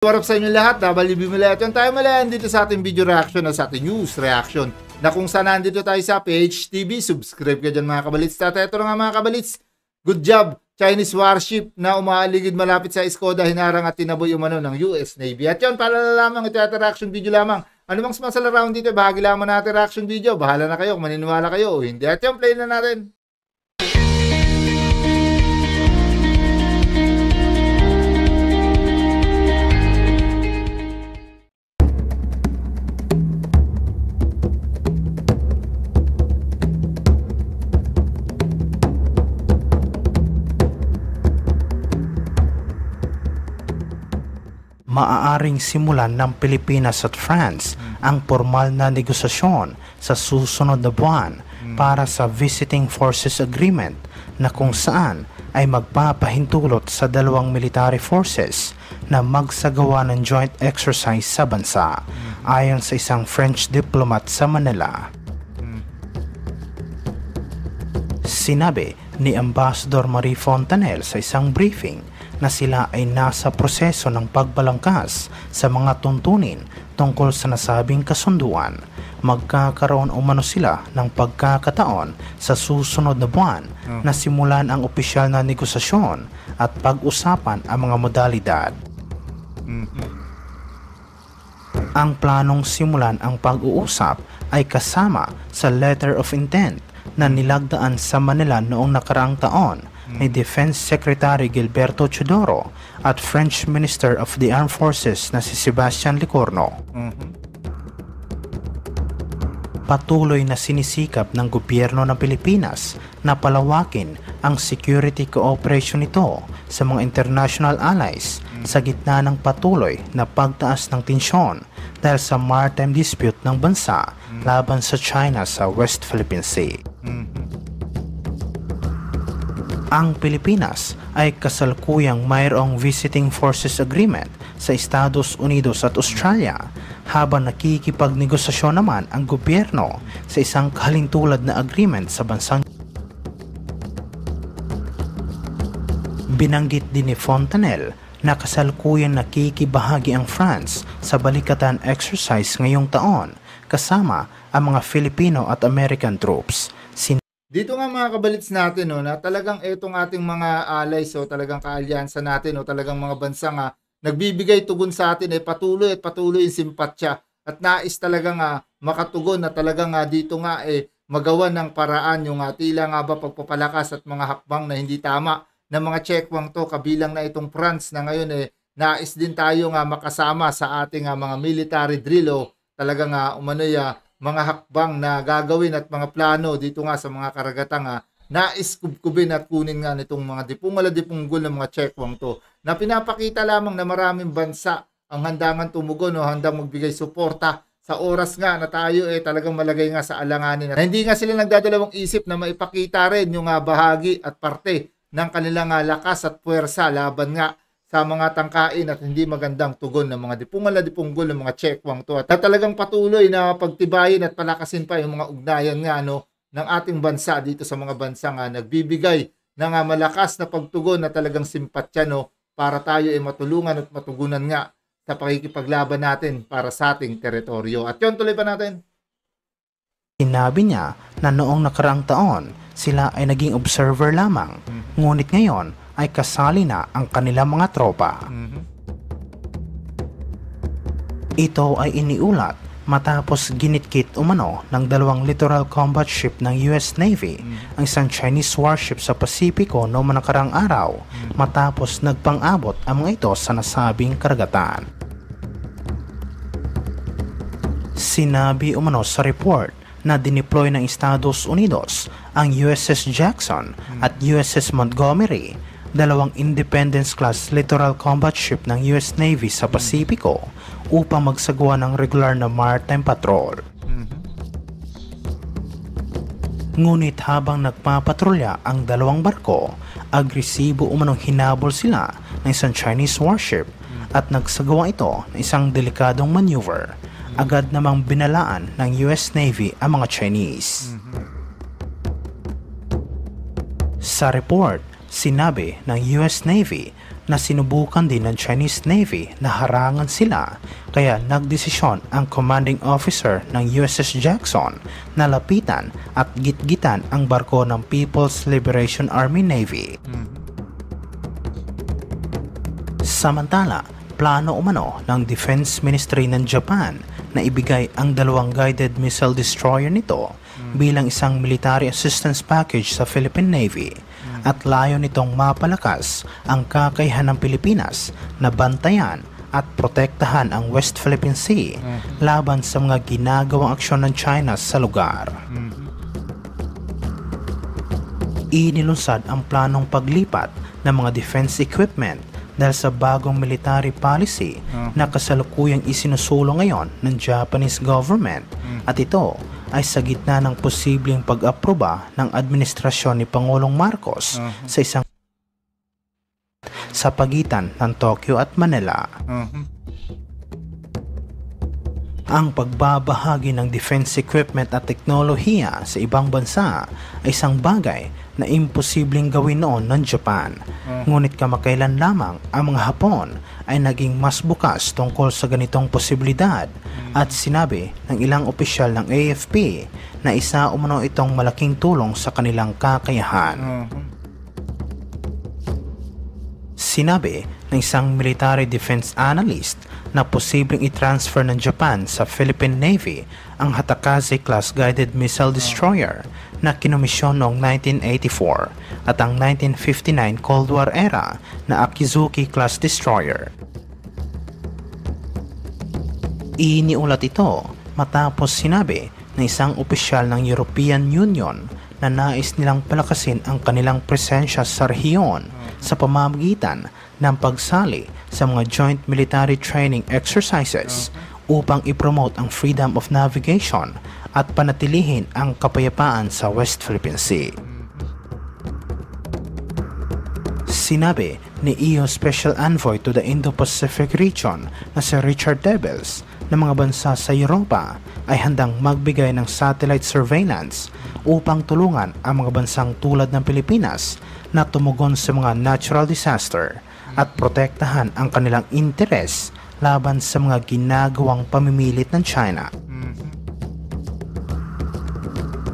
What up sa inyo lahat, WB Mileton. Tayo mula dito sa ating video reaction na sa ating news reaction na kung saan nandito tayo sa PHTV. Subscribe ka dyan mga kabalits. At ito na nga mga kabalits, good job! Chinese warship na umaaligid malapit sa Skoda, hinarang at tinaboy umano ng US Navy. At yun, para na lamang ito at reaction video lamang. Ano bang sumasala round dito, bahagi lamang natin reaction video. Bahala na kayo kung maniniwala kayo o hindi. At yun, play na natin. maaaring simulan ng Pilipinas at France mm. ang formal na negosasyon sa susunod na buwan mm. para sa Visiting Forces Agreement na kung mm. saan ay magpapahintulot sa dalawang military forces na magsagawa ng joint exercise sa bansa ayon sa isang French diplomat sa Manila. Sinabi ni Ambassador Marie Fontanel sa isang briefing na sila ay nasa proseso ng pagbalangkas sa mga tuntunin tungkol sa nasabing kasunduan. Magkakaroon umano sila ng pagkakataon sa susunod na buwan oh. na simulan ang opisyal na negosasyon at pag-usapan ang mga modalidad. Mm-hmm. Ang planong simulan ang pag-uusap ay kasama sa Letter of Intent na nilagdaan sa Manila noong nakaraang taon ni Defense Secretary Gilberto Chodoro at French Minister of the Armed Forces na si Sebastian Licorno. Patuloy na sinisikap ng gobyerno ng Pilipinas na palawakin ang security cooperation nito sa mga international allies sa gitna ng patuloy na pagtaas ng tensyon dahil sa maritime dispute ng bansa laban sa China sa West Philippine Sea. Mm-hmm ang Pilipinas ay kasalukuyang mayroong Visiting Forces Agreement sa Estados Unidos at Australia habang nakikipagnegosasyon naman ang gobyerno sa isang kahalintulad na agreement sa bansang Binanggit din ni Fontanel na kasalukuyang nakikibahagi ang France sa balikatan exercise ngayong taon kasama ang mga Filipino at American troops. Sin dito nga mga kabalits natin no, na talagang itong ating mga allies o talagang kaalyansa natin o talagang mga bansa nga nagbibigay tugon sa atin ay eh, patuloy at patuloy yung simpatya at nais talaga nga makatugon na talaga nga dito nga eh magawa ng paraan yung uh, tila nga ba pagpapalakas at mga hakbang na hindi tama ng mga checkwang to kabilang na itong France na ngayon eh nais din tayo nga makasama sa ating uh, mga military drill o talagang uh, umano'y uh, mga hakbang na gagawin at mga plano dito nga sa mga karagatang uh, nais kubkubin at kunin nga nitong mga dipong maladipunggol ng mga Chekwang to na pinapakita lamang na maraming bansa ang handangan tumugon o handang magbigay suporta sa oras nga na tayo eh talagang malagay nga sa alanganin na hindi nga sila nagdadalawang isip na maipakita rin yung uh, bahagi at parte ng kanilang lakas at puwersa laban nga sa mga tangkain at hindi magandang tugon ng mga dipungal na dipunggol ng mga chekwang to. At talagang patuloy na pagtibayin at palakasin pa yung mga ugnayan nga no, ng ating bansa dito sa mga bansa nga nagbibigay ng malakas na pagtugon na talagang simpatya no, para tayo ay matulungan at matugunan nga sa pakikipaglaban natin para sa ating teritoryo. At yun, tuloy pa natin. Sinabi niya na noong nakarang taon, sila ay naging observer lamang. Hmm. Ngunit ngayon, ay kasali na ang kanilang mga tropa. Ito ay iniulat matapos ginitkit umano ng dalawang littoral combat ship ng US Navy ang isang Chinese warship sa Pasipiko noong manakarang araw matapos nagpang-abot ang mga ito sa nasabing karagatan. Sinabi umano sa report na dineploy ng Estados Unidos ang USS Jackson at USS Montgomery dalawang Independence class littoral combat ship ng US Navy sa hmm. Pasipiko upang magsagawa ng regular na maritime patrol. Mm-hmm. Ngunit habang nagpapatrolya ang dalawang barko, agresibo umanong hinabol sila ng isang Chinese warship mm. at nagsagawa ito ng isang delikadong maneuver. Mm. Agad namang binalaan ng US Navy ang mga Chinese. Mm-hmm. Sa report, Sinabi ng US Navy na sinubukan din ng Chinese Navy na harangan sila kaya nagdesisyon ang commanding officer ng USS Jackson na lapitan at gitgitan ang barko ng People's Liberation Army Navy. Samantala, plano umano ng Defense Ministry ng Japan na ibigay ang dalawang guided missile destroyer nito bilang isang military assistance package sa Philippine Navy at layo nitong mapalakas ang kakayahan ng Pilipinas na bantayan at protektahan ang West Philippine Sea mm-hmm. laban sa mga ginagawang aksyon ng China sa lugar. Mm-hmm. Inilunsad ang planong paglipat ng mga defense equipment dahil sa bagong military policy mm-hmm. na kasalukuyang isinusulong ngayon ng Japanese government at ito ay sa gitna ng posibleng pag-aproba ng administrasyon ni Pangulong Marcos uh-huh. sa isang sa pagitan ng Tokyo at Manila. Uh-huh. Ang pagbabahagi ng defense equipment at teknolohiya sa ibang bansa ay isang bagay na imposibleng gawin noon ng Japan. Hmm. Ngunit kamakailan lamang ang mga Hapon ay naging mas bukas tungkol sa ganitong posibilidad hmm. at sinabi ng ilang opisyal ng AFP na isa umano itong malaking tulong sa kanilang kakayahan. Hmm. Sinabi ng isang military defense analyst na posibleng i-transfer ng Japan sa Philippine Navy ang Hatakaze-class guided missile destroyer na kinomisyon noong 1984 at ang 1959 Cold War era na Akizuki-class destroyer. Iniulat ito matapos sinabi ng isang opisyal ng European Union na nais nilang palakasin ang kanilang presensya sa rehiyon sa pamamagitan ng pagsali sa mga joint military training exercises upang ipromote ang freedom of navigation at panatilihin ang kapayapaan sa West Philippine Sea. Sinabi ni EU Special Envoy to the Indo-Pacific Region na si Richard Devils ng mga bansa sa Europa ay handang magbigay ng satellite surveillance upang tulungan ang mga bansang tulad ng Pilipinas na tumugon sa mga natural disaster at protektahan ang kanilang interes laban sa mga ginagawang pamimilit ng China.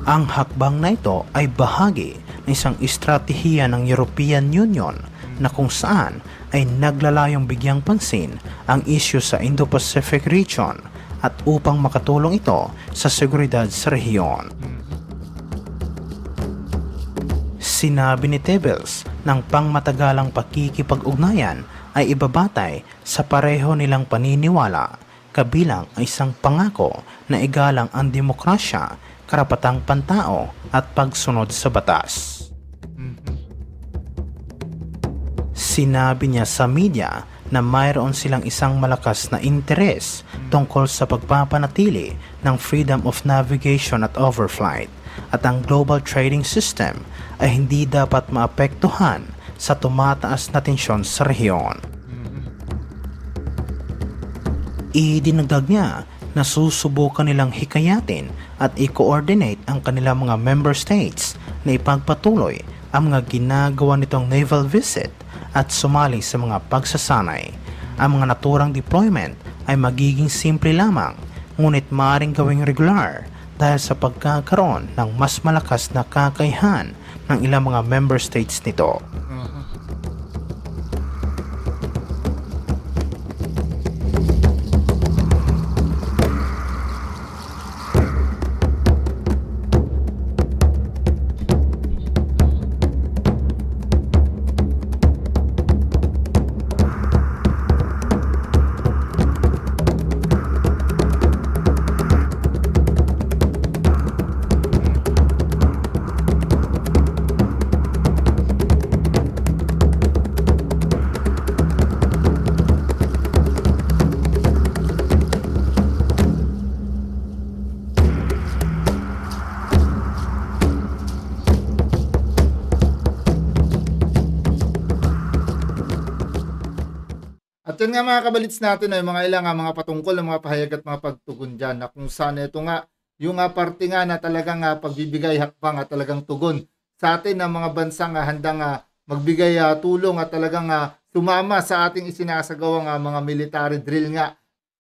Ang hakbang na ito ay bahagi ng isang estratehiya ng European Union na kung saan ay naglalayong bigyang pansin ang isyu sa Indo-Pacific region at upang makatulong ito sa seguridad sa rehiyon. Sinabi ni Tebels ng pangmatagalang pakikipag-ugnayan ay ibabatay sa pareho nilang paniniwala kabilang ang isang pangako na igalang ang demokrasya, karapatang pantao at pagsunod sa batas. Sinabi niya sa media na mayroon silang isang malakas na interes tungkol sa pagpapanatili ng freedom of navigation at overflight at ang global trading system ay hindi dapat maapektuhan sa tumataas na tensyon sa rehiyon. Idinagdag niya na susubukan nilang hikayatin at i-coordinate ang kanilang mga member states na ipagpatuloy ang mga ginagawa nitong naval visit – at sumali sa mga pagsasanay. Ang mga naturang deployment ay magiging simple lamang ngunit maaaring gawing regular dahil sa pagkakaroon ng mas malakas na kakayahan ng ilang mga member states nito. nga mga kabalits natin ay mga ilang mga patungkol ng mga pahayag at mga pagtugon dyan na kung saan ito nga yung nga parte nga na talagang nga ah, pagbibigay hakbang at talagang tugon sa atin ng mga bansa nga handang nga ah, magbigay uh, tulong at talagang uh, sumama sa ating isinasagawang uh, mga military drill nga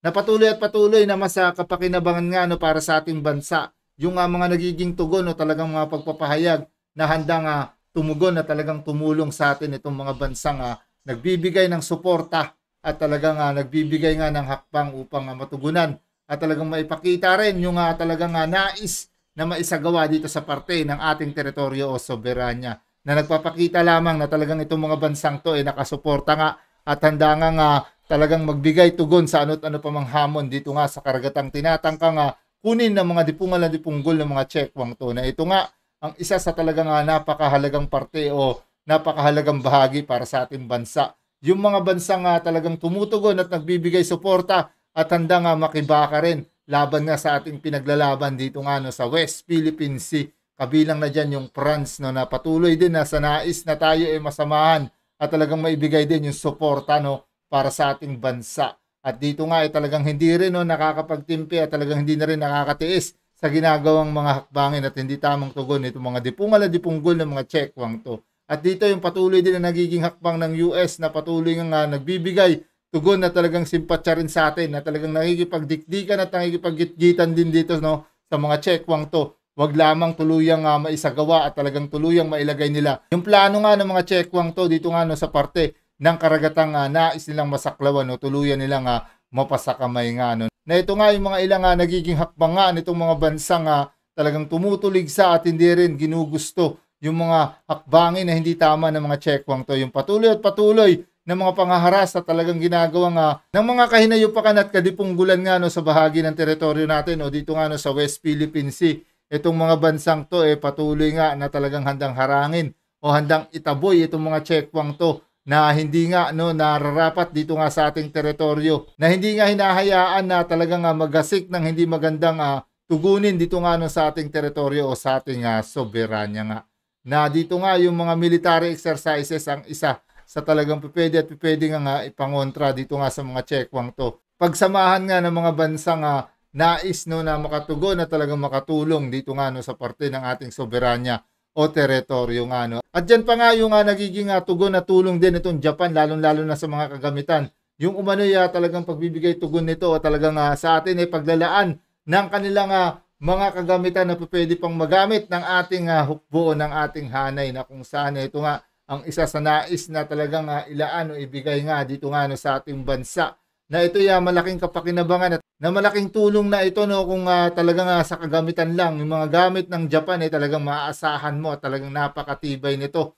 na patuloy at patuloy na mas kapakinabangan nga no, para sa ating bansa yung uh, mga nagiging tugon o no, talagang mga pagpapahayag na handang uh, tumugon na talagang tumulong sa atin itong mga bansang uh, nagbibigay ng suporta at talagang uh, nagbibigay nga ng hakbang upang uh, matugunan at talagang maipakita rin yung uh, talagang uh, nais na maisagawa dito sa parte ng ating teritoryo o soberanya na nagpapakita lamang na talagang itong mga bansang to ay eh, nakasuporta nga at handa nga nga talagang magbigay tugon sa ano't ano pamang hamon dito nga sa karagatang tinatangka nga kunin ng mga dipungal na dipunggol ng mga checkwang to na ito nga ang isa sa talagang ah, napakahalagang parte o napakahalagang bahagi para sa ating bansa yung mga bansa nga talagang tumutugon at nagbibigay suporta at handa nga makibaka rin laban nga sa ating pinaglalaban dito nga no, sa West Philippine Sea. Kabilang na dyan yung France no, na patuloy din na sa nais na tayo ay eh, masamahan at talagang maibigay din yung suporta no, para sa ating bansa. At dito nga ay eh, talagang hindi rin no, nakakapagtimpi at talagang hindi na rin nakakatiis sa ginagawang mga hakbangin at hindi tamang tugon nitong mga dipungala dipunggol ng mga checkwang to. At dito yung patuloy din na nagiging hakbang ng US na patuloy nga uh, nagbibigay tugon na talagang simpatya rin sa atin, na talagang nakikipagdikdikan at nakikipagitgitan din dito no, sa mga checkwang to. Huwag lamang tuluyang uh, maisagawa at talagang tuluyang mailagay nila. Yung plano nga ng mga checkwang to dito nga no, sa parte ng karagatang uh, nais nilang masaklawan, no, tuluyan nilang uh, mapasakamay nga. No. Na ito nga yung mga ilang nga ah, nagiging hakbang nga nitong mga bansa nga talagang tumutulig sa at hindi rin ginugusto yung mga hakbangin na hindi tama ng mga checkwang to. Yung patuloy at patuloy na mga pangaharas na talagang ginagawa nga ng mga kahinayupakan at kadipunggulan nga no, sa bahagi ng teritoryo natin o dito nga no, sa West Philippine Sea. Itong mga bansang to eh, patuloy nga na talagang handang harangin o handang itaboy itong mga checkwang to na hindi nga no nararapat dito nga sa ating teritoryo na hindi nga hinahayaan na talagang ah, magasik ng hindi magandang uh, tugunin dito nga no sa ating teritoryo o sa ating uh, soberanya nga na dito nga yung mga military exercises ang isa sa talagang pwede at pwede nga, nga ipangontra dito nga sa mga checkwang to. Pagsamahan nga ng mga bansang uh, nais no, na makatugon na talagang makatulong dito nga no, sa parte ng ating soberanya o teritoryo nga no. At dyan pa nga yung uh, nagiging uh, tugon na tulong din itong Japan lalong-lalo na sa mga kagamitan. Yung umano ya ah, talagang pagbibigay tugon nito o talagang uh, sa atin ay paglalaan ng kanilang uh, mga kagamitan na pwede pang magamit ng ating uh, hukbo o ng ating hanay na kung saan eh, ito nga ang isa sa nais na talagang uh, ilaan o ibigay nga dito nga no, sa ating bansa na ito ya ah, malaking kapakinabangan at na malaking tulong na ito no kung uh, talagang uh, sa kagamitan lang yung mga gamit ng Japan ay eh, talagang maaasahan mo at talagang napakatibay nito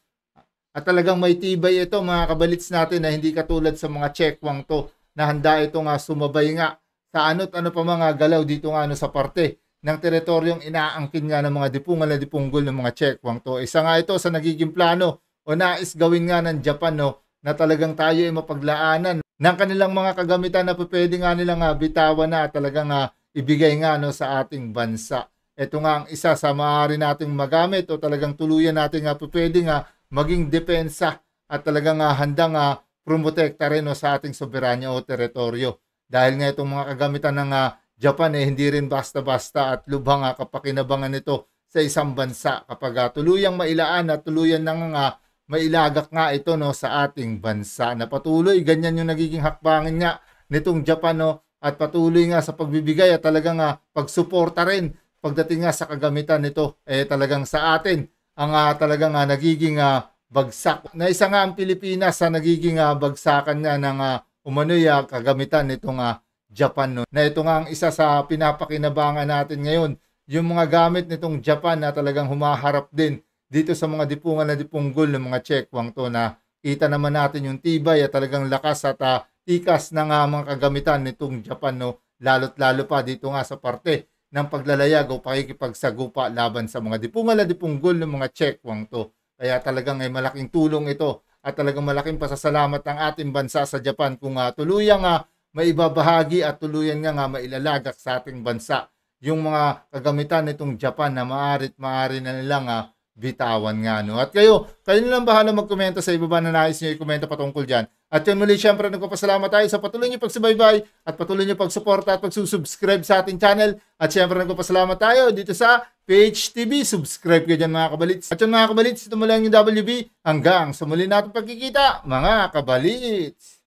at talagang may tibay ito mga kabalits natin na hindi katulad sa mga checkwang to na handa ito nga sumabay nga sa ano't ano pa mga galaw dito nga no sa parte ng teritoryong inaangkin nga ng mga dipungal na dipunggol ng mga Chekwang to. Isa nga ito sa nagiging plano o nais gawin nga ng Japan no, na talagang tayo ay mapaglaanan ng kanilang mga kagamitan na pwede nga nilang uh, bitawan na talagang uh, ibigay nga no, sa ating bansa. Ito nga ang isa sa maaari nating magamit o talagang tuluyan natin nga pwede nga maging depensa at talagang uh, handang uh, promotekta rin no, sa ating soberanya o teritoryo. Dahil nga itong mga kagamitan ng uh, Japan eh hindi rin basta-basta at lubhang ah, kapakinabangan nito sa isang bansa kapag ah, tuluyang mailaan at tuluyan na nga mailagak nga ito no sa ating bansa na patuloy ganyan yung nagiging hakbangin niya nitong Japan no at patuloy nga sa pagbibigay at talagang ah, pagsuporta rin pagdating nga sa kagamitan nito eh talagang sa atin ang uh, talagang uh, nagiging uh, bagsak. Na isa nga ang Pilipinas sa nagiging uh, bagsakan nga ng uh, umano'y uh, kagamitan nitong uh, Japan. No? Na ito nga ang isa sa pinapakinabangan natin ngayon. Yung mga gamit nitong Japan na talagang humaharap din dito sa mga dipungan na dipunggol ng mga Chekwang to na kita naman natin yung tibay at talagang lakas at uh, tikas ng uh, mga kagamitan nitong Japan no lalo't lalo pa dito nga sa parte ng paglalayag o pakikipagsagupa laban sa mga dipungal na dipunggol ng mga Chekwang to. Kaya talagang ay malaking tulong ito at talagang malaking pasasalamat ang ating bansa sa Japan kung uh, tuluyang uh, maibabahagi at tuluyan nga nga mailalagak sa ating bansa yung mga kagamitan nitong Japan na maarit maari na nila nga bitawan nga no. At kayo, kayo nilang bahala magkomento sa ibaba na nais niyo i-komento patungkol diyan. At yun muli syempre nagpapasalamat tayo sa patuloy niyo pagsubaybay at patuloy niyo pagsuporta at pagsusubscribe sa ating channel. At syempre nagpapasalamat tayo dito sa TV. Subscribe kayo dyan mga kabalits. At yun mga kabalits, ito muli ang WB. Hanggang sa muli natin pagkikita mga kabalits.